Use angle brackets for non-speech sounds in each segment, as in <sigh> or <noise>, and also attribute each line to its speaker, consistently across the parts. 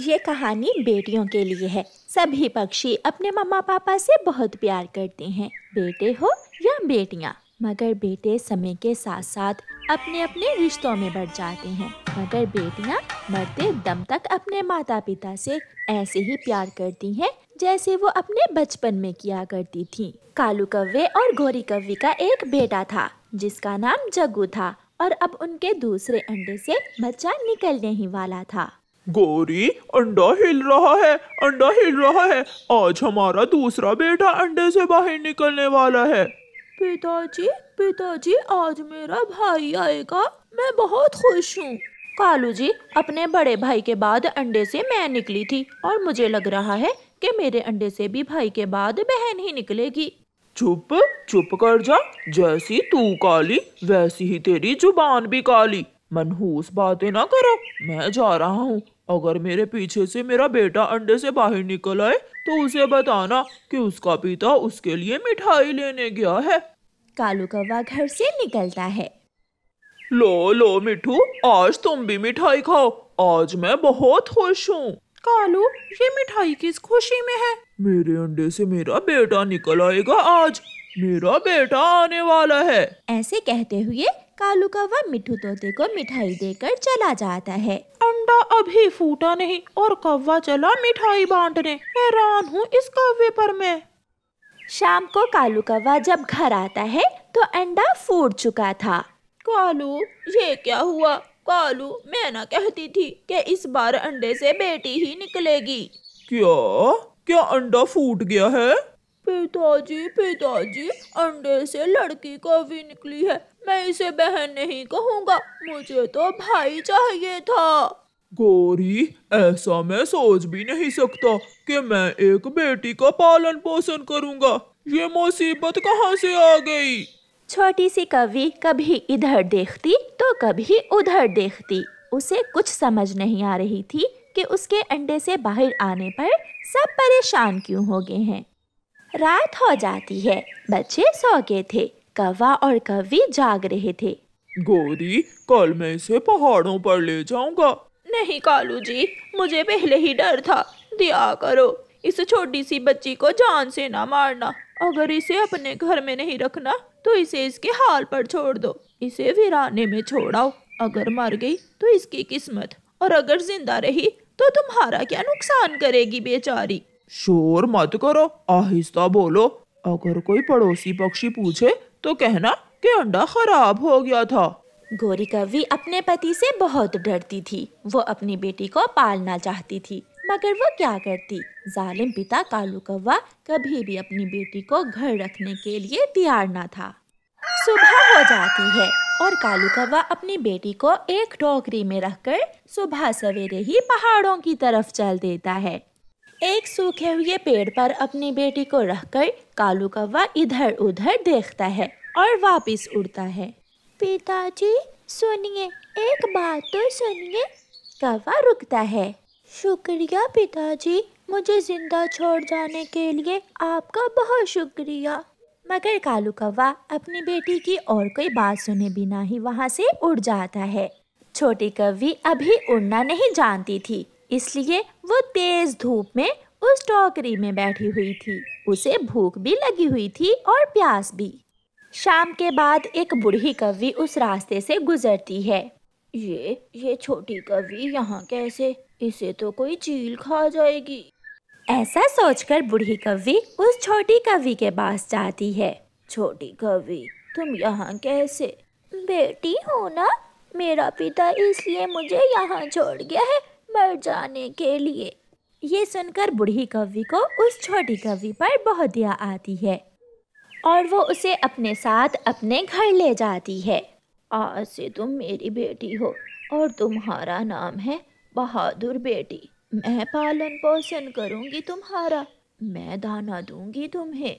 Speaker 1: ये कहानी बेटियों के लिए है सभी पक्षी अपने मम्मा पापा से बहुत प्यार करते हैं बेटे हो या बेटियाँ मगर बेटे समय के साथ साथ अपने अपने रिश्तों में बढ़ जाते हैं मगर बेटियाँ मरते दम तक अपने माता पिता से ऐसे ही प्यार करती हैं जैसे वो अपने बचपन में किया करती थीं। कालू कव्वे और गौरी कव्वे का एक बेटा था जिसका नाम जगू था और अब उनके दूसरे अंडे से बच्चा निकलने ही वाला था
Speaker 2: गोरी अंडा हिल रहा है अंडा हिल रहा है आज हमारा दूसरा बेटा अंडे से बाहर निकलने वाला है
Speaker 1: पिताजी पिताजी आज मेरा भाई आएगा मैं बहुत खुश हूँ कालू जी अपने बड़े भाई के बाद अंडे से मैं निकली थी और मुझे लग रहा है कि मेरे अंडे से भी भाई के बाद बहन ही निकलेगी
Speaker 2: चुप चुप कर जा जैसी तू काली वैसी ही तेरी जुबान भी काली मनहूस बातें ना करो मैं जा रहा हूँ अगर मेरे पीछे से मेरा बेटा अंडे से बाहर निकल आए तो उसे बताना कि उसका पिता उसके लिए मिठाई लेने गया है
Speaker 1: कालू कौवा घर से निकलता
Speaker 3: है
Speaker 2: लो लो मिठू आज तुम भी मिठाई खाओ आज मैं बहुत खुश हूँ
Speaker 3: कालू ये मिठाई किस खुशी में है
Speaker 2: मेरे अंडे से मेरा बेटा निकल आएगा आज मेरा बेटा आने वाला है
Speaker 3: ऐसे कहते
Speaker 1: हुए कालू कौवा मिठू तोते को मिठाई देकर चला जाता है अंडा अभी
Speaker 3: फूटा नहीं और कौवा चला मिठाई बांटने हैरान हूँ इस कौवे पर मैं शाम को कालू कौवा जब घर आता है तो अंडा फूट चुका था कालू ये क्या हुआ कालू मैं ना कहती थी कि इस बार अंडे से बेटी ही निकलेगी
Speaker 2: क्या क्या अंडा फूट गया है
Speaker 3: पिताजी पिताजी अंडे से लड़की कौवी निकली है मैं
Speaker 1: इसे बहन नहीं कहूँगा मुझे तो भाई चाहिए था
Speaker 2: गौरी ऐसा मैं सोच भी नहीं सकता कि मैं एक बेटी का पालन पोषण करूँगा ये मुसीबत कहाँ से आ गई
Speaker 1: छोटी सी कवि कभी इधर देखती तो कभी उधर देखती उसे कुछ समझ नहीं आ रही थी कि उसके अंडे से बाहर आने पर सब परेशान क्यों हो गए हैं रात हो जाती है बच्चे सो गए थे कवा और कवि जाग रहे
Speaker 2: थे गोरी कल मैं इसे पहाड़ों पर ले जाऊंगा
Speaker 3: नहीं कालू जी मुझे पहले ही डर था दिया करो इस छोटी सी बच्ची को जान से ना मारना अगर इसे अपने घर में नहीं रखना तो इसे इसके हाल पर छोड़ दो इसे वीराने में छोड़ाओ अगर मर गई तो इसकी किस्मत और अगर जिंदा रही तो तुम्हारा क्या नुकसान करेगी बेचारी
Speaker 2: शोर मत करो आहिस्ता बोलो अगर कोई पड़ोसी पक्षी पूछे तो कहना कि अंडा खराब हो गया था
Speaker 1: गोरी कवि अपने पति से बहुत डरती थी वो अपनी बेटी को पालना चाहती थी मगर वो क्या करती जालिम पिता कालू कौवा कभी भी अपनी बेटी को घर रखने के लिए तैयार ना था सुबह हो जाती है और कालू कौवा अपनी बेटी को एक टोकरी में रखकर सुबह सवेरे ही पहाड़ों की तरफ चल देता है एक सूखे हुए पेड़ पर अपनी बेटी को रखकर कालू कौवा इधर उधर देखता है और वापस उड़ता है पिताजी सुनिए एक बात तो सुनिए कौवा रुकता है शुक्रिया पिताजी मुझे जिंदा छोड़ जाने के लिए आपका बहुत शुक्रिया मगर कालू कौवा अपनी बेटी की और कोई बात सुने बिना ही वहाँ से उड़ जाता है छोटी कवि अभी उड़ना नहीं जानती थी इसलिए वो तेज़ धूप में उस टोकरी में बैठी हुई थी उसे भूख भी लगी हुई थी और प्यास भी शाम के बाद एक बूढ़ी कवि उस रास्ते से गुजरती है ये ये छोटी कवि यहाँ कैसे इसे तो कोई चील खा जाएगी ऐसा सोचकर बूढ़ी कवि उस छोटी कवि के पास जाती है छोटी कवि तुम यहाँ कैसे बेटी हो ना मेरा पिता इसलिए मुझे यहाँ छोड़ गया है मर जाने के लिए ये सुनकर बूढ़ी कवि को उस छोटी कवि पर बहुत दया आती है और वो उसे अपने साथ अपने घर ले जाती है आज से तुम मेरी बेटी हो और तुम्हारा नाम है बहादुर बेटी मैं पालन पोषण करूँगी तुम्हारा मैं दाना दूंगी तुम्हें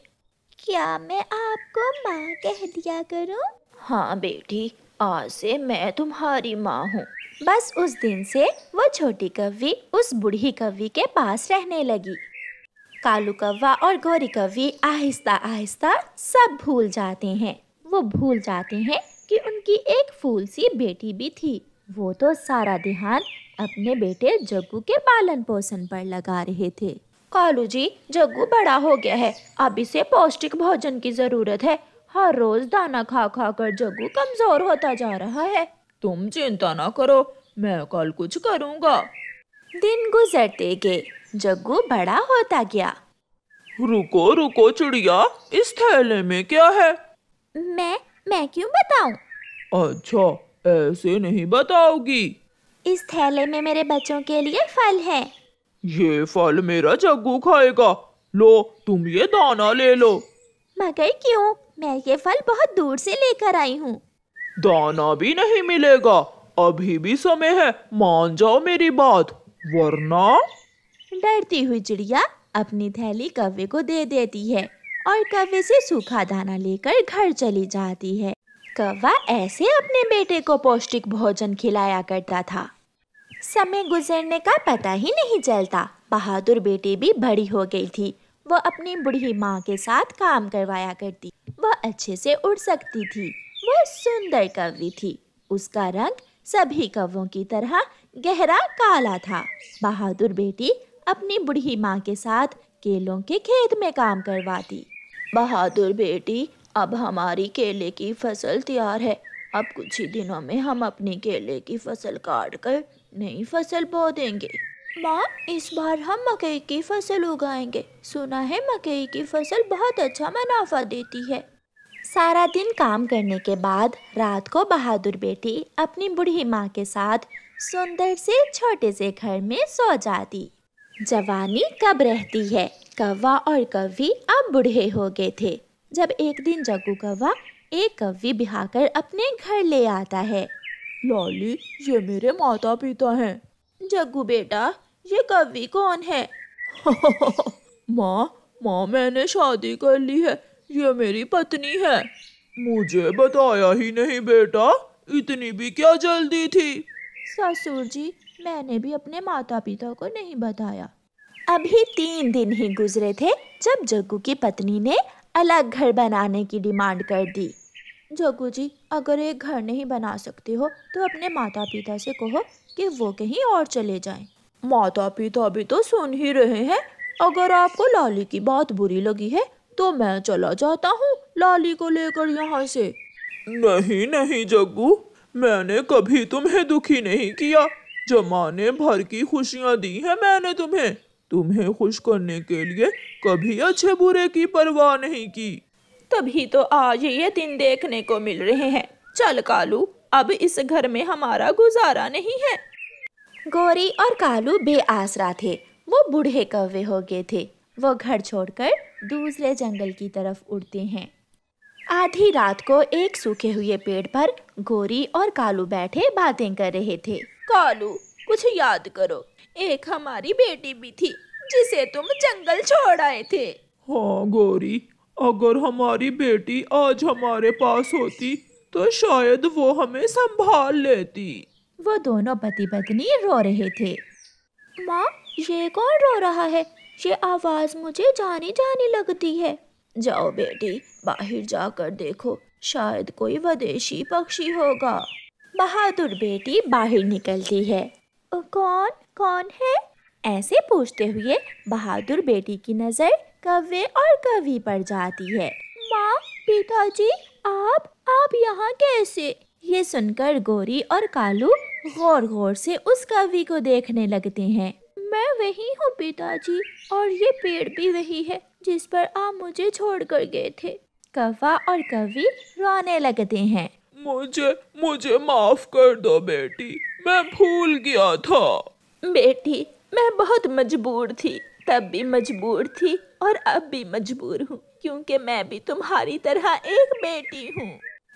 Speaker 1: क्या मैं आपको माँ कह दिया करूँ हाँ बेटी आज से मैं तुम्हारी माँ हूँ बस उस दिन से वो छोटी कवि उस बूढ़ी कवि के पास रहने लगी कालू कव्वा और गौरी कवि आहिस्ता आहिस्ता सब भूल जाते हैं वो भूल जाते हैं कि उनकी एक फूल सी बेटी भी थी वो तो सारा ध्यान अपने बेटे जग्गू के पालन पोषण पर लगा रहे थे कालू जी जग्गू बड़ा हो गया है अब इसे पौष्टिक भोजन की ज़रूरत है हर रोज़ दाना खा खा कर जग्गू कमज़ोर होता जा रहा है तुम चिंता ना करो मैं कल कुछ करूँगा दिन गुजरते गए जग्गू बड़ा होता गया
Speaker 2: रुको रुको चिड़िया इस थैले में क्या है
Speaker 1: मैं मैं क्यों बताऊं?
Speaker 2: अच्छा ऐसे नहीं बताओगी इस थैले
Speaker 1: में मेरे बच्चों के लिए फल है
Speaker 2: ये फल मेरा जग्गू खाएगा लो तुम ये दाना ले लो
Speaker 1: मगर क्यों मैं ये फल बहुत दूर से लेकर आई हूँ
Speaker 2: दाना भी नहीं मिलेगा अभी भी समय है मान जाओ मेरी बात वरना डरती
Speaker 1: हुई चिड़िया अपनी थैली कव्य को दे देती है और कव्य से सूखा दाना लेकर घर चली जाती है कव्वा ऐसे अपने बेटे को पौष्टिक भोजन खिलाया करता था समय गुजरने का पता ही नहीं चलता बहादुर बेटी भी बड़ी हो गई थी वह अपनी बूढ़ी माँ के साथ काम करवाया करती वह अच्छे से उड़ सकती थी वह सुंदर कवि थी उसका रंग सभी कवों की तरह गहरा काला था बहादुर बेटी अपनी बुढ़ी माँ के साथ केलों के खेत में काम करवाती बहादुर बेटी अब हमारी केले की फसल तैयार है अब कुछ ही दिनों में हम अपने केले की फसल काट कर नई फसल बो देंगे माँ इस बार हम मकई की फसल उगाएंगे सुना है मकई की फसल बहुत अच्छा मुनाफा देती है सारा दिन काम करने के बाद रात को बहादुर बेटी अपनी बूढ़ी माँ के साथ सुंदर से छोटे से घर में सो जाती जवानी कब रहती है कौवा और कवि अब बूढ़े हो गए थे जब एक दिन जग्गू कौवा एक कवि बिहा कर अपने घर ले आता है लाली ये मेरे माता पिता हैं जग्गू
Speaker 3: बेटा ये कवि कौन है <laughs> माँ माँ मैंने
Speaker 2: शादी कर ली है ये मेरी पत्नी है मुझे बताया ही नहीं बेटा इतनी भी क्या जल्दी थी ससुर जी
Speaker 1: मैंने भी अपने माता पिता को नहीं बताया अभी तीन दिन ही गुजरे थे जब जग्गू की पत्नी ने अलग घर बनाने की डिमांड कर दी जग्गू जी अगर एक घर नहीं बना सकते हो तो अपने माता पिता से कहो कि वो कहीं और चले जाएं। माता पिता भी तो सुन ही रहे हैं अगर आपको लाली की बहुत बुरी लगी है तो मैं चला जाता हूँ लाली को लेकर यहाँ से
Speaker 2: नहीं नहीं जग्गू मैंने कभी तुम्हें दुखी नहीं किया जमाने भर की खुशियाँ दी हैं मैंने तुम्हें तुम्हें खुश करने के लिए कभी अच्छे बुरे की परवाह नहीं की
Speaker 3: तभी तो आज ये दिन देखने को मिल रहे हैं चल कालू अब इस घर में हमारा गुजारा नहीं है गौरी और कालू
Speaker 1: बेआसरा थे वो बूढ़े कौवे हो गए थे वो घर छोड़कर दूसरे जंगल की तरफ उड़ते हैं आधी रात को एक सूखे हुए पेड़ पर गोरी और कालू बैठे बातें कर रहे थे कालू कुछ याद करो एक हमारी बेटी भी थी जिसे तुम जंगल छोड़ आए थे
Speaker 2: हाँ गोरी अगर हमारी बेटी आज हमारे पास होती तो शायद वो हमें संभाल लेती
Speaker 1: वो दोनों पति पत्नी रो रहे थे माँ ये कौन रो रहा है ये आवाज़ मुझे जानी जानी लगती है जाओ बेटी बाहर जाकर देखो शायद कोई विदेशी पक्षी होगा बहादुर बेटी बाहर निकलती है कौन कौन है ऐसे पूछते हुए बहादुर बेटी की नज़र कव्वे और कवि पर जाती है माँ पिताजी आप आप यहाँ कैसे ये सुनकर गोरी और कालू गौर गौर से उस कवि को देखने लगते हैं मैं वही हूँ पिताजी और ये पेड़ भी वही है जिस पर आप मुझे छोड़ कर गए थे कवा और कवि रोने लगते हैं
Speaker 2: मुझे मुझे माफ कर दो बेटी मैं भूल गया था
Speaker 1: बेटी मैं बहुत मजबूर थी तब भी मजबूर थी और अब भी मजबूर हूँ क्योंकि मैं भी तुम्हारी तरह एक बेटी हूँ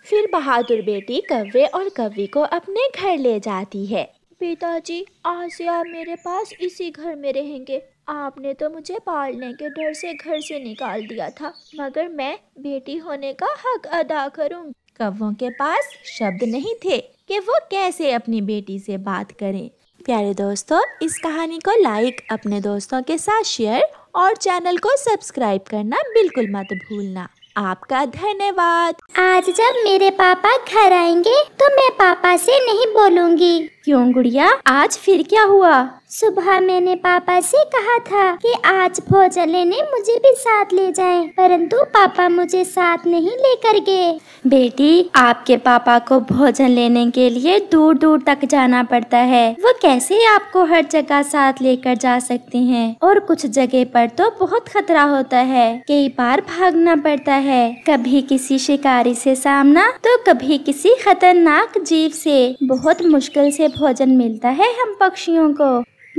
Speaker 1: फिर बहादुर बेटी कव्वे और कवि को अपने घर ले जाती है पिताजी आज से आप मेरे पास इसी घर में रहेंगे आपने तो मुझे पालने के डर से घर से निकाल दिया था मगर मैं बेटी होने का हक अदा करूंगी कव्वों के पास शब्द नहीं थे कि वो कैसे अपनी बेटी से बात करें प्यारे दोस्तों इस कहानी को लाइक अपने दोस्तों के साथ शेयर और चैनल को सब्सक्राइब करना बिल्कुल
Speaker 4: मत भूलना आपका धन्यवाद आज जब मेरे पापा घर आएंगे तो मैं पापा से नहीं बोलूँगी क्यों गुड़िया आज फिर क्या हुआ सुबह मैंने पापा से कहा था कि आज भोजन लेने मुझे भी साथ ले जाएं, परंतु पापा मुझे साथ नहीं लेकर गए बेटी आपके पापा को भोजन लेने के लिए दूर दूर तक जाना पड़ता है वो कैसे आपको हर जगह साथ लेकर जा सकते हैं और कुछ जगह पर तो बहुत खतरा होता है कई बार भागना पड़ता है कभी किसी शिकारी से सामना तो कभी किसी खतरनाक जीव से बहुत मुश्किल से भोजन मिलता है हम पक्षियों को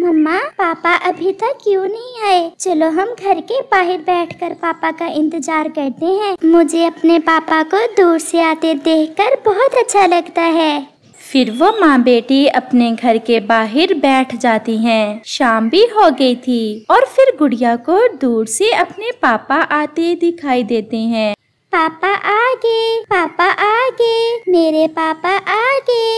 Speaker 4: मम्मा पापा अभी तक क्यों नहीं आए चलो हम घर के बाहर बैठकर पापा का इंतजार करते हैं मुझे अपने पापा को दूर से आते देखकर बहुत अच्छा लगता है फिर वो माँ बेटी अपने घर के बाहर बैठ जाती हैं।
Speaker 1: शाम भी हो गई थी और फिर गुड़िया को दूर से अपने पापा आते दिखाई देते हैं पापा आगे पापा आगे मेरे पापा आगे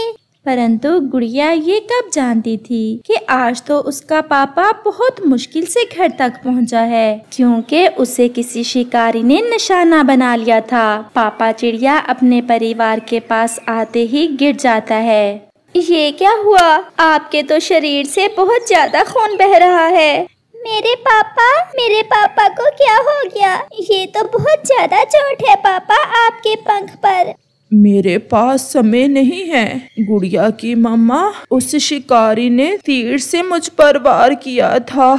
Speaker 1: परंतु गुड़िया ये कब जानती थी कि आज तो उसका पापा बहुत मुश्किल से घर तक पहुंचा है क्योंकि उसे किसी शिकारी ने निशाना बना लिया था पापा चिड़िया अपने परिवार के पास आते
Speaker 4: ही गिर जाता है ये क्या हुआ आपके तो शरीर से बहुत ज्यादा खून बह रहा है मेरे पापा मेरे पापा को क्या हो गया ये तो बहुत ज्यादा चोट है पापा आपके पंख पर
Speaker 3: मेरे पास समय नहीं है गुड़िया की मम्मा उस शिकारी ने तीर से मुझ पर वार किया था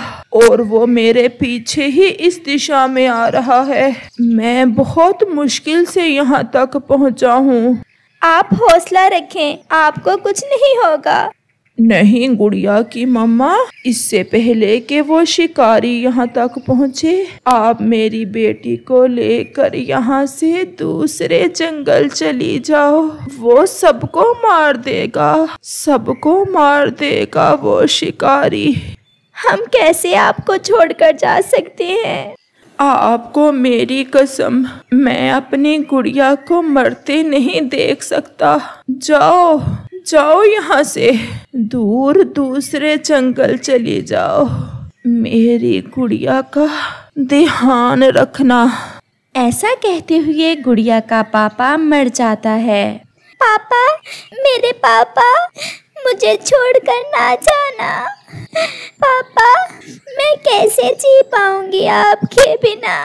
Speaker 3: और वो मेरे पीछे ही इस दिशा में आ रहा है मैं बहुत मुश्किल से यहाँ तक पहुँचा हूँ आप हौसला रखें आपको कुछ नहीं होगा नहीं गुड़िया की मम्मा इससे पहले कि वो शिकारी यहाँ तक पहुँचे आप मेरी बेटी को लेकर यहाँ से दूसरे जंगल चली जाओ वो सबको मार देगा सबको मार देगा वो शिकारी हम कैसे आपको छोड़कर जा सकते हैं आपको मेरी कसम मैं अपनी गुड़िया को मरते नहीं देख सकता जाओ जाओ यहाँ से दूर दूसरे जंगल चले जाओ मेरी गुड़िया का ध्यान रखना
Speaker 1: ऐसा कहते हुए गुड़िया का पापा मर जाता है
Speaker 4: पापा मेरे पापा मुझे छोड़कर ना जाना पापा मैं कैसे जी पाऊंगी आपके बिना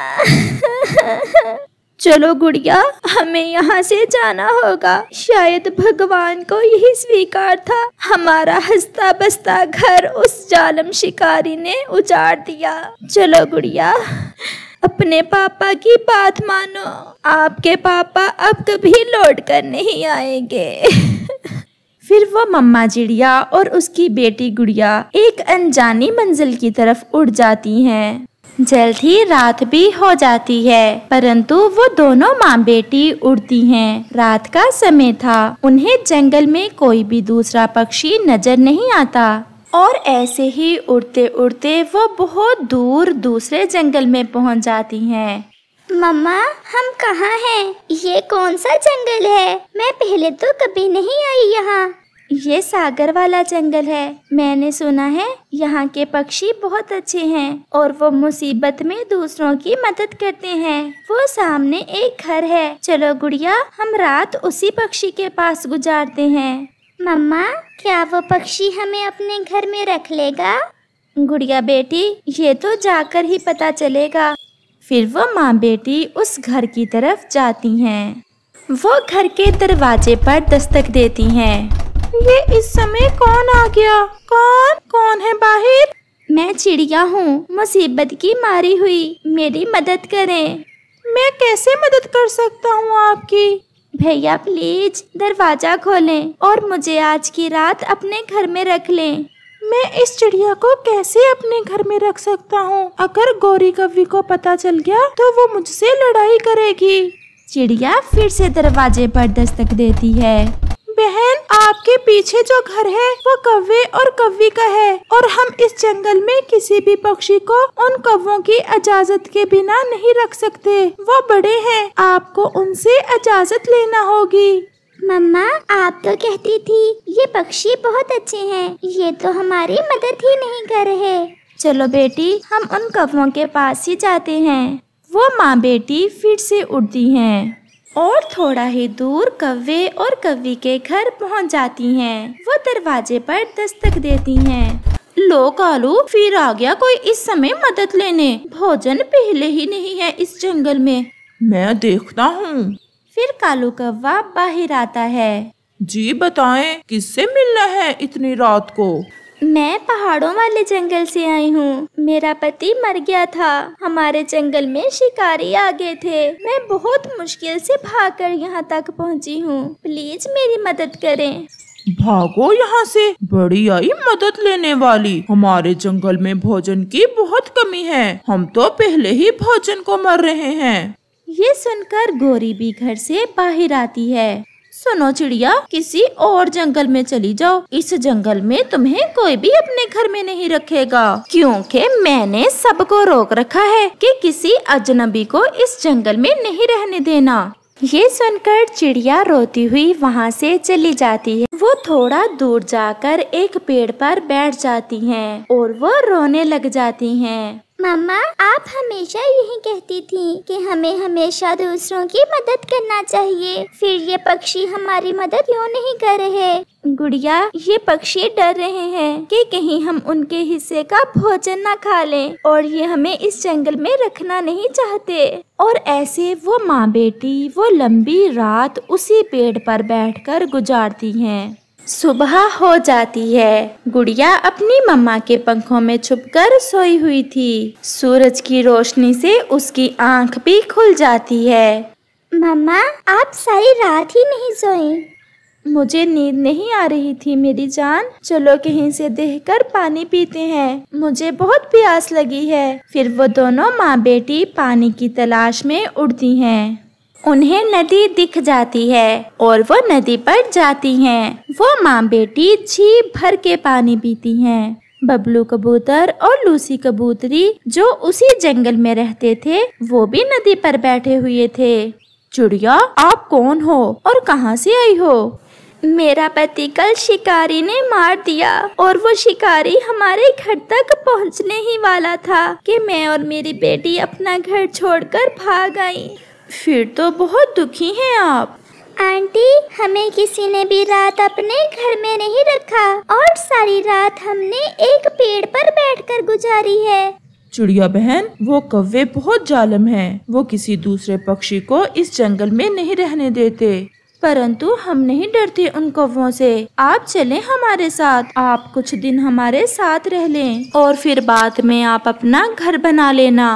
Speaker 4: <laughs> चलो गुड़िया हमें यहाँ से जाना होगा शायद
Speaker 1: भगवान को यही स्वीकार था हमारा हंसता बसता घर उस जालम शिकारी ने उजाड़ दिया चलो गुड़िया अपने पापा की बात मानो आपके पापा अब कभी लौट कर नहीं आएंगे फिर वो मम्मा चिड़िया और उसकी बेटी गुड़िया एक अनजानी मंजिल की तरफ उड़ जाती हैं। जल्द ही रात भी हो जाती है परंतु वो दोनों माँ बेटी उड़ती हैं। रात का समय था उन्हें जंगल में कोई भी दूसरा पक्षी नजर नहीं आता और ऐसे ही उड़ते उड़ते वो बहुत दूर दूसरे जंगल में पहुँच जाती हैं।
Speaker 4: मम्मा हम कहाँ हैं? ये कौन सा जंगल है मैं पहले तो कभी नहीं आई यहाँ ये सागर वाला जंगल है मैंने सुना है यहाँ के पक्षी बहुत अच्छे हैं और वो मुसीबत में दूसरों की मदद करते हैं वो सामने एक घर है चलो गुड़िया हम रात उसी पक्षी के पास गुजारते हैं मम्मा क्या वो पक्षी हमें अपने घर में रख लेगा गुड़िया बेटी ये तो जाकर ही पता चलेगा फिर वो माँ
Speaker 1: बेटी उस घर की तरफ जाती हैं वो घर के दरवाजे पर दस्तक देती हैं
Speaker 3: ये इस समय कौन आ गया कौन कौन है
Speaker 1: बाहर मैं चिड़िया हूँ मुसीबत की मारी हुई मेरी मदद करें मैं कैसे मदद कर सकता हूँ आपकी भैया प्लीज दरवाजा खोलें और मुझे आज की रात अपने घर में रख लें मैं इस चिड़िया को कैसे अपने घर में रख सकता हूँ अगर गौरी कवि को पता चल गया तो वो मुझसे लड़ाई करेगी चिड़िया फिर से दरवाजे पर दस्तक देती है
Speaker 3: बहन आपके पीछे जो घर है वो कव्वे और कव्वी का है और हम इस जंगल में किसी भी पक्षी को उन कव्वों की इजाजत के बिना नहीं रख सकते
Speaker 4: वो बड़े हैं आपको उनसे इजाजत लेना होगी मम्मा आप तो कहती थी ये पक्षी बहुत अच्छे हैं ये तो हमारी मदद ही नहीं कर रहे चलो बेटी हम उन कव्वों के पास ही जाते हैं वो माँ
Speaker 1: बेटी फिर से उड़ती हैं और थोड़ा ही दूर कव्वे और कव्वी के घर पहुंच जाती हैं। वो दरवाजे पर दस्तक देती हैं। लो कालू फिर आ गया कोई इस समय मदद लेने भोजन पहले ही नहीं है इस जंगल में मैं देखता हूँ फिर कालू कव्वा बाहर आता है जी बताएं किससे मिलना है इतनी रात को मैं पहाड़ों वाले
Speaker 4: जंगल से आई हूँ मेरा पति मर गया था हमारे जंगल में शिकारी आ गए थे मैं बहुत मुश्किल से भाग कर यहाँ तक पहुँची हूँ प्लीज मेरी मदद करें
Speaker 3: भागो यहाँ से बड़ी आई मदद लेने वाली हमारे जंगल में भोजन की बहुत कमी है हम तो पहले ही भोजन को मर रहे हैं
Speaker 1: ये सुनकर गोरी भी घर से बाहर आती है सुनो चिड़िया किसी और जंगल में चली जाओ इस जंगल में तुम्हें कोई भी अपने घर में नहीं रखेगा क्योंकि मैंने सबको रोक रखा है कि किसी अजनबी को इस जंगल में नहीं रहने देना ये सुनकर चिड़िया रोती हुई वहाँ से चली जाती है वो थोड़ा दूर जाकर एक पेड़ पर बैठ जाती हैं और वो रोने लग जाती हैं।
Speaker 4: मम्मा आप हमेशा यही कहती थी कि हमें हमेशा दूसरों की मदद करना चाहिए फिर ये पक्षी हमारी मदद क्यों नहीं कर रहे गुड़िया ये पक्षी डर रहे हैं कि कहीं हम उनके हिस्से का भोजन ना खा लें और ये हमें इस जंगल में रखना नहीं चाहते
Speaker 1: और ऐसे वो माँ बेटी वो लंबी रात उसी पेड़ पर बैठकर गुजारती हैं सुबह हो जाती है गुड़िया अपनी मम्मा के पंखों में छुपकर सोई हुई थी सूरज की रोशनी से उसकी आंख भी खुल जाती है मम्मा आप सारी रात ही नहीं सोई मुझे नींद नहीं आ रही थी मेरी जान चलो कहीं से देखकर पानी पीते हैं मुझे बहुत प्यास लगी है फिर वो दोनों माँ बेटी पानी की तलाश में उड़ती हैं उन्हें नदी दिख जाती है और वो नदी पर जाती हैं। वो माँ बेटी झीप भर के पानी पीती हैं। बबलू कबूतर और लूसी कबूतरी जो उसी जंगल में रहते थे वो भी नदी पर बैठे हुए थे चुड़िया आप कौन हो और कहाँ से आई हो मेरा पति कल शिकारी ने मार दिया और वो शिकारी हमारे घर तक पहुंचने ही वाला था कि मैं और मेरी बेटी अपना घर छोड़कर भाग आई
Speaker 4: फिर तो बहुत दुखी हैं आप आंटी हमें किसी ने भी रात अपने घर में नहीं रखा और सारी रात हमने एक पेड़ पर बैठकर गुजारी है चिड़िया बहन वो कव्वे बहुत जालम हैं। वो किसी
Speaker 3: दूसरे पक्षी को इस जंगल में नहीं रहने देते परंतु हम नहीं डरते
Speaker 1: उन कौवों से आप चलें हमारे साथ आप कुछ दिन हमारे साथ रह लें और फिर बाद में आप अपना घर बना लेना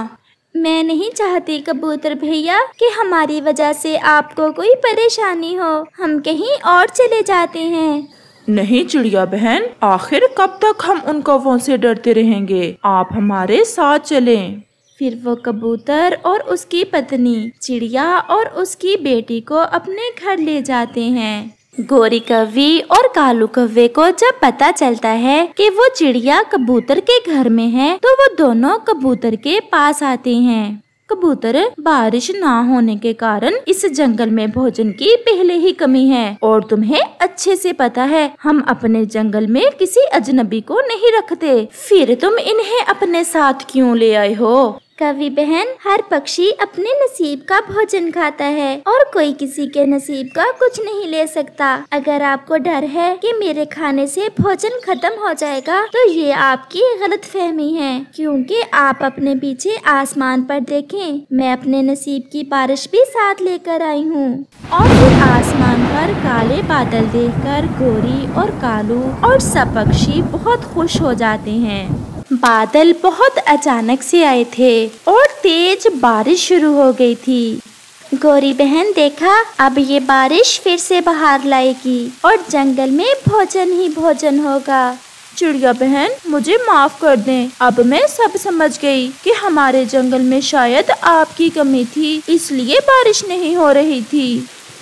Speaker 4: मैं नहीं चाहती
Speaker 1: कबूतर भैया कि हमारी वजह से आपको कोई परेशानी हो हम कहीं और चले
Speaker 3: जाते हैं नहीं चिड़िया बहन आखिर कब तक हम उन कौवों से डरते रहेंगे आप हमारे साथ चलें।
Speaker 1: फिर वो कबूतर और उसकी पत्नी चिड़िया और उसकी बेटी को अपने घर ले जाते हैं गोरी कवि और कालू कव्वे को जब पता चलता है कि वो चिड़िया कबूतर के घर में है तो वो दोनों कबूतर के पास आते हैं कबूतर बारिश ना होने के कारण इस जंगल में भोजन की पहले ही कमी है और तुम्हें अच्छे से पता है हम अपने जंगल में किसी अजनबी को नहीं रखते फिर तुम इन्हें अपने साथ क्यों ले आए हो कवि बहन हर पक्षी अपने
Speaker 4: नसीब का भोजन खाता है और कोई किसी के नसीब का कुछ नहीं ले सकता अगर आपको डर है कि मेरे खाने से भोजन खत्म हो जाएगा तो ये आपकी गलत फहमी है क्योंकि आप अपने पीछे आसमान पर देखें मैं अपने
Speaker 1: नसीब की बारिश भी साथ लेकर आई हूँ और फिर आसमान पर काले बादल देखकर गोरी और कालू और सब पक्षी बहुत खुश हो जाते हैं बादल बहुत अचानक से आए थे और तेज बारिश शुरू हो गई थी गौरी बहन देखा अब ये बारिश फिर से बाहर लाएगी और जंगल में भोजन ही भोजन होगा चिड़िया बहन मुझे माफ कर दें अब मैं सब समझ गई कि हमारे जंगल में शायद आपकी कमी थी
Speaker 3: इसलिए बारिश नहीं हो रही थी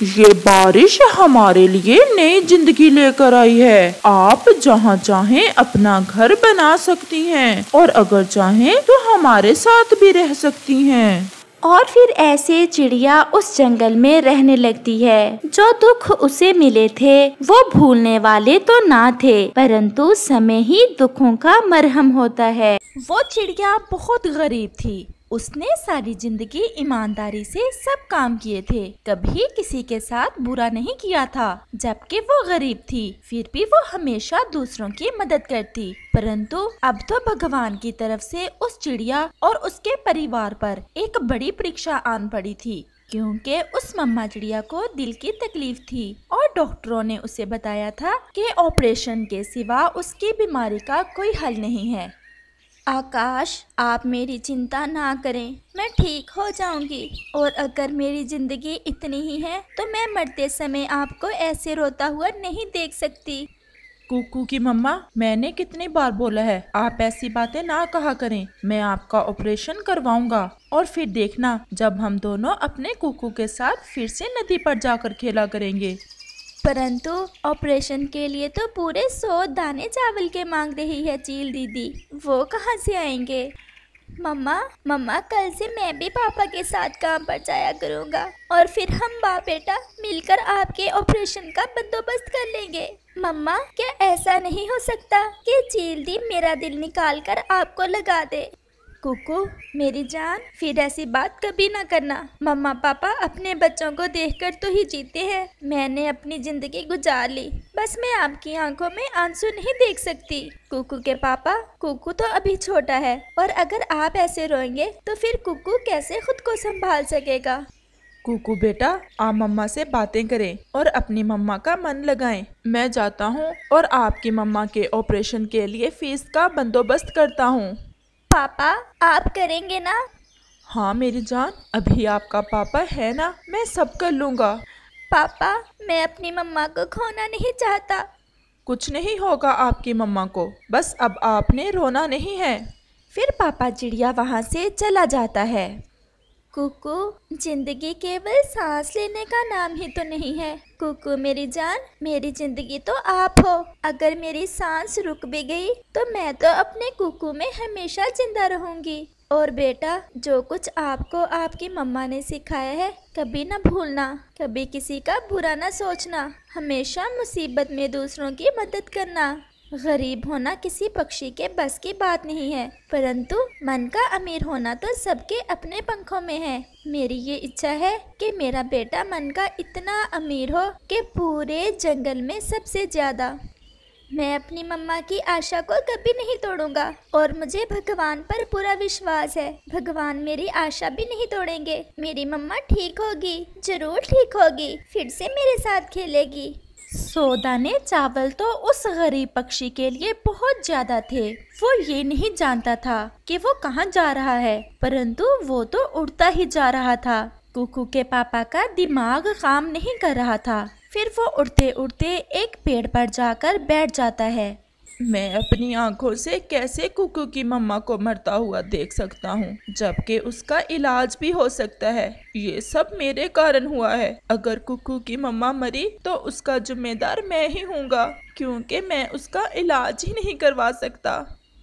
Speaker 3: ये बारिश हमारे लिए नई जिंदगी लेकर आई है आप जहाँ चाहे अपना घर बना सकती हैं और अगर चाहे तो हमारे साथ भी रह सकती हैं और फिर
Speaker 1: ऐसे चिड़िया उस जंगल में रहने लगती है जो दुख उसे मिले थे वो भूलने वाले तो ना थे परंतु समय ही दुखों का मरहम होता है वो चिड़िया बहुत गरीब थी उसने सारी जिंदगी ईमानदारी से सब काम किए थे कभी किसी के साथ बुरा नहीं किया था जबकि वो गरीब थी फिर भी वो हमेशा दूसरों की मदद करती परंतु अब तो भगवान की तरफ से उस चिड़िया और उसके परिवार पर एक बड़ी परीक्षा आन पड़ी थी क्योंकि उस मम्मा चिड़िया को दिल की तकलीफ थी और डॉक्टरों ने उसे बताया था कि ऑपरेशन के सिवा उसकी बीमारी का कोई हल नहीं है आकाश आप मेरी चिंता ना करें मैं ठीक हो जाऊंगी और अगर मेरी ज़िंदगी इतनी ही है तो मैं मरते समय आपको ऐसे रोता हुआ
Speaker 3: नहीं देख सकती कुकू की मम्मा मैंने कितनी बार बोला है आप ऐसी बातें ना कहा करें मैं आपका ऑपरेशन करवाऊंगा और फिर देखना जब हम दोनों अपने कुकू के साथ फिर से नदी पर जाकर खेला करेंगे परंतु
Speaker 4: ऑपरेशन के लिए तो पूरे सौ दाने चावल के मांग रही है चील दीदी वो कहाँ से आएंगे मम्मा मम्मा कल से मैं भी पापा के साथ काम पर जाया करूँगा और फिर हम बाप बेटा मिलकर आपके ऑपरेशन का बंदोबस्त कर लेंगे मम्मा क्या ऐसा नहीं हो सकता कि चील दी मेरा दिल निकाल कर आपको लगा दे कुकु मेरी जान फिर ऐसी बात कभी ना करना
Speaker 1: मम्मा पापा अपने बच्चों को देखकर तो ही जीते हैं मैंने अपनी ज़िंदगी गुजार ली बस मैं आपकी आंखों में आंसू नहीं देख सकती कुकू के पापा कुकू तो
Speaker 3: अभी छोटा है और अगर आप ऐसे रोएंगे तो फिर कुकू कैसे खुद को संभाल सकेगा कुकू बेटा आप मम्मा से बातें करें और अपनी मम्मा का मन लगाएं। मैं जाता हूँ और आपकी मम्मा के ऑपरेशन के लिए फीस का बंदोबस्त करता हूँ पापा आप करेंगे ना हाँ मेरी जान अभी आपका पापा है ना मैं सब कर लूँगा पापा मैं अपनी मम्मा को खोना नहीं चाहता कुछ नहीं होगा आपकी मम्मा को बस अब आपने रोना नहीं है फिर पापा चिड़िया वहाँ से चला जाता है
Speaker 1: कुकु जिंदगी केवल सांस लेने का नाम ही तो नहीं है कुकु मेरी जान मेरी जिंदगी तो आप हो अगर मेरी सांस रुक भी गई तो मैं तो अपने कुकू में हमेशा जिंदा रहूंगी और बेटा जो कुछ आपको आपकी मम्मा ने सिखाया है कभी ना भूलना कभी किसी का बुरा ना सोचना हमेशा मुसीबत में दूसरों की मदद करना गरीब होना किसी पक्षी के बस की बात नहीं है परंतु मन का अमीर होना तो सबके अपने पंखों में है मेरी ये
Speaker 4: इच्छा है कि मेरा बेटा मन का इतना अमीर हो कि पूरे जंगल में सबसे ज़्यादा मैं अपनी मम्मा की आशा को कभी नहीं तोड़ूंगा और मुझे भगवान पर पूरा विश्वास है भगवान मेरी आशा भी नहीं तोड़ेंगे मेरी मम्मा ठीक होगी जरूर ठीक होगी फिर से मेरे साथ खेलेगी
Speaker 1: सौदा ने चावल तो उस गरीब पक्षी के लिए बहुत ज्यादा थे वो ये नहीं जानता था कि वो कहाँ जा रहा है परंतु वो तो उड़ता ही जा रहा था कुकू के पापा का दिमाग काम नहीं कर रहा था फिर वो उड़ते उड़ते
Speaker 3: एक पेड़ पर जाकर बैठ जाता है मैं अपनी आंखों से कैसे कुकू की मम्मा को मरता हुआ देख सकता हूँ जबकि उसका इलाज भी हो सकता है ये सब मेरे कारण हुआ है अगर कुकू की मम्मा मरी तो उसका जिम्मेदार मैं ही हूँगा क्योंकि मैं उसका इलाज ही नहीं करवा सकता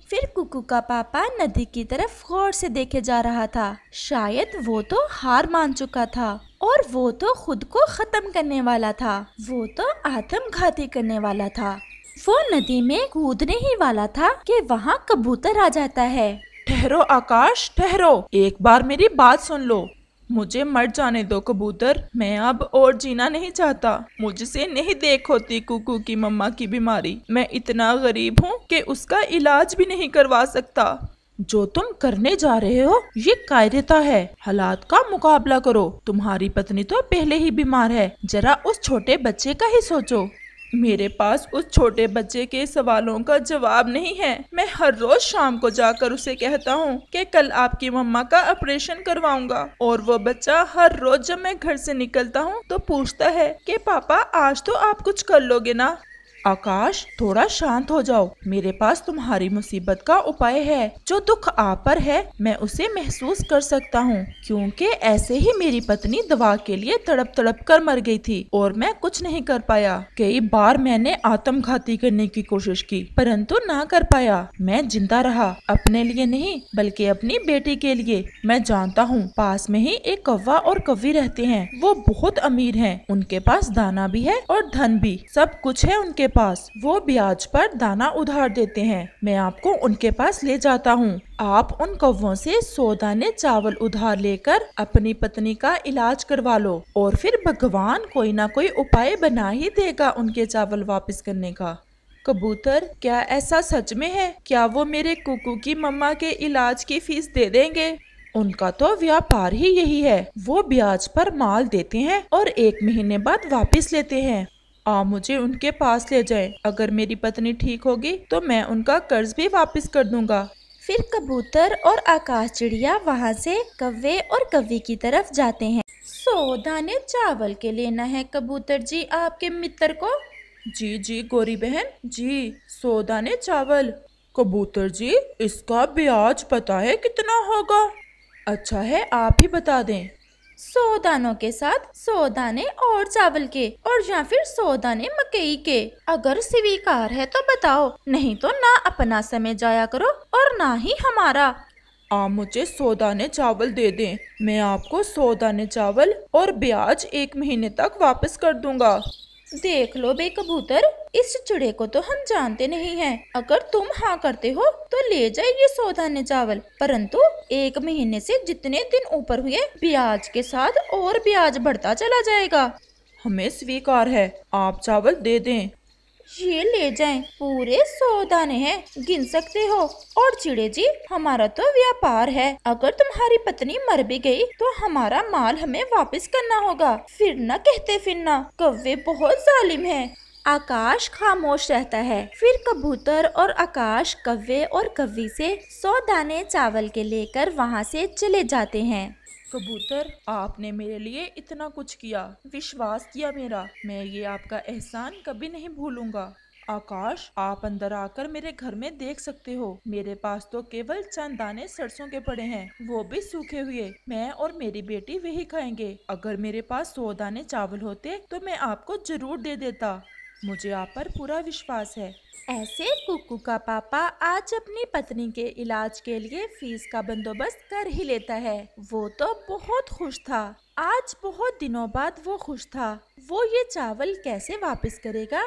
Speaker 3: फिर कुकू
Speaker 1: का पापा नदी की तरफ गौर से देखे जा रहा था शायद वो तो हार मान चुका था और वो तो खुद को खत्म करने वाला था वो तो आत्मघाती
Speaker 3: करने वाला था वो नदी में कूदने ही वाला था कि वहाँ कबूतर आ जाता है ठहरो आकाश ठहरो एक बार मेरी बात सुन लो मुझे मर जाने दो कबूतर मैं अब और जीना नहीं चाहता मुझसे नहीं देख होती कुकू की मम्मा की बीमारी मैं इतना गरीब हूँ कि उसका इलाज भी नहीं करवा सकता जो तुम करने जा रहे हो ये कायरता है हालात का मुकाबला करो तुम्हारी पत्नी तो पहले ही बीमार है जरा उस छोटे बच्चे का ही सोचो मेरे पास उस छोटे बच्चे के सवालों का जवाब नहीं है मैं हर रोज शाम को जाकर उसे कहता हूँ कि कल आपकी मम्मा का ऑपरेशन करवाऊंगा और वो बच्चा हर रोज जब मैं घर से निकलता हूँ तो पूछता है कि पापा आज तो आप कुछ कर लोगे ना आकाश थोड़ा शांत हो जाओ मेरे पास तुम्हारी मुसीबत का उपाय है जो दुख आप पर है मैं उसे महसूस कर सकता हूँ क्योंकि ऐसे ही मेरी पत्नी दवा के लिए तड़प तड़प कर मर गई थी और मैं कुछ नहीं कर पाया कई बार मैंने आत्मघाती करने की कोशिश की परंतु ना कर पाया मैं जिंदा रहा अपने लिए नहीं बल्कि अपनी बेटी के लिए मैं जानता हूँ पास में ही एक कौवा और कवि रहते हैं वो बहुत अमीर है उनके पास दाना भी है और धन भी सब कुछ है उनके पास वो ब्याज पर दाना उधार देते हैं मैं आपको उनके पास ले जाता हूँ आप उन कौवों से सौ दाने चावल उधार लेकर अपनी पत्नी का इलाज करवा लो और फिर भगवान कोई ना कोई उपाय बना ही देगा उनके चावल वापस करने का कबूतर क्या ऐसा सच में है क्या वो मेरे कुकू की मम्मा के इलाज की फीस दे देंगे उनका तो व्यापार ही यही है वो ब्याज पर माल देते हैं और एक महीने बाद वापस लेते हैं आप मुझे उनके पास ले जाएं। अगर मेरी पत्नी ठीक होगी तो मैं उनका कर्ज भी वापस कर दूंगा फिर कबूतर और आकाश चिड़िया वहाँ से कव्वे और कवि की तरफ जाते हैं सो दाने चावल के लेना है कबूतर जी आपके मित्र को जी जी गोरी बहन जी सो दाने चावल कबूतर जी इसका ब्याज पता है कितना होगा अच्छा है आप ही बता दें सौ दानों के साथ सौ दाने और चावल के और या फिर सौ दाने मकई के अगर स्वीकार है तो बताओ नहीं तो ना अपना समय जाया करो और ना ही हमारा आप मुझे सौ दाने चावल दे दें मैं आपको सौ दाने चावल और ब्याज एक महीने तक वापस कर दूंगा देख लो बे कबूतर इस चुड़े को तो हम जानते नहीं हैं। अगर तुम हाँ करते हो तो ले जाए
Speaker 1: ये सौदाने चावल परंतु एक महीने से जितने दिन ऊपर हुए ब्याज के साथ
Speaker 3: और ब्याज बढ़ता चला जाएगा हमें स्वीकार है आप चावल दे दें ये ले जाएं पूरे सौ दाने हैं गिन सकते हो और चिड़े
Speaker 1: जी हमारा तो व्यापार है अगर तुम्हारी पत्नी मर भी गई तो हमारा माल हमें वापस करना होगा फिर न कहते फिर न कव्वे बहुत जालिम है आकाश खामोश रहता है फिर कबूतर और आकाश कव्वे और कव्वी से सौ दाने चावल के लेकर वहाँ से चले जाते हैं
Speaker 3: कबूतर आपने मेरे लिए इतना कुछ किया विश्वास किया मेरा मैं ये आपका एहसान कभी नहीं भूलूंगा आकाश आप अंदर आकर मेरे घर में देख सकते हो मेरे पास तो केवल चंद दाने सरसों के पड़े हैं वो भी सूखे हुए मैं और मेरी बेटी वही खाएंगे अगर मेरे पास सौ दाने चावल होते तो मैं आपको जरूर दे देता मुझे आप पर पूरा विश्वास है ऐसे कुकू का पापा आज अपनी पत्नी के इलाज के लिए फीस का बंदोबस्त कर ही लेता है वो तो बहुत खुश था आज बहुत दिनों बाद वो खुश था वो ये चावल कैसे वापस करेगा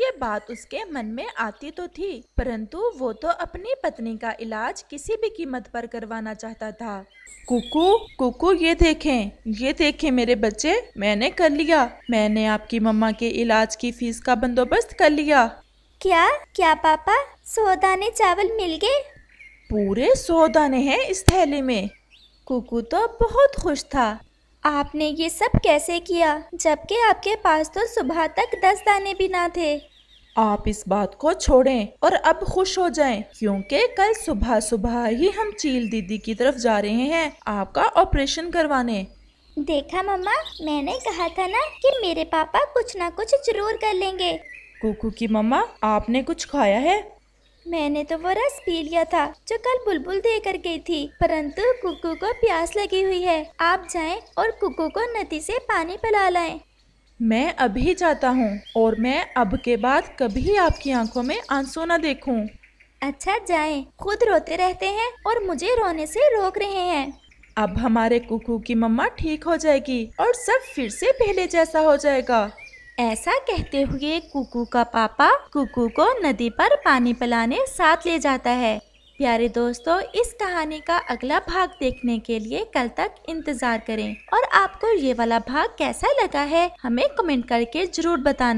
Speaker 3: ये बात उसके मन में आती तो थी परंतु वो तो अपनी पत्नी का इलाज किसी भी कीमत पर करवाना चाहता था कुकू कुकू ये देखें ये देखें मेरे बच्चे मैंने कर लिया मैंने आपकी मम्मा के इलाज की फीस का बंदोबस्त कर लिया क्या क्या पापा सौ दाने चावल मिल गए
Speaker 1: पूरे सौ दाने हैं इस थैले में कुकू तो बहुत खुश था आपने ये सब कैसे किया जबकि आपके पास तो सुबह तक दस दाने भी ना थे
Speaker 3: आप इस बात को छोड़ें और अब खुश हो जाएं क्योंकि कल सुबह सुबह ही हम चील दीदी की तरफ जा रहे हैं आपका ऑपरेशन करवाने
Speaker 4: देखा मम्मा मैंने कहा था ना कि मेरे पापा कुछ ना कुछ जरूर कर लेंगे
Speaker 3: कुकू की मम्मा आपने कुछ खाया है
Speaker 4: मैंने तो वो रस पी लिया था जो कल बुलबुल दे कर गई थी परंतु कुकू को प्यास लगी हुई है आप जाएं और
Speaker 3: कुकू को नदी से पानी पिला लाएं। मैं अभी जाता हूँ और मैं अब के बाद कभी आपकी आंखों में आंसू न देखूं। अच्छा जाएं, खुद रोते रहते हैं और मुझे रोने से रोक रहे हैं अब हमारे कुकू की मम्मा ठीक हो जाएगी और सब फिर से पहले जैसा हो जाएगा ऐसा कहते हुए कुकू
Speaker 1: का पापा कुकू को नदी पर पानी पिलाने साथ ले जाता है प्यारे दोस्तों इस कहानी का अगला भाग देखने के लिए कल तक इंतज़ार करें और आपको ये वाला भाग कैसा लगा है हमें कमेंट करके ज़रूर बताना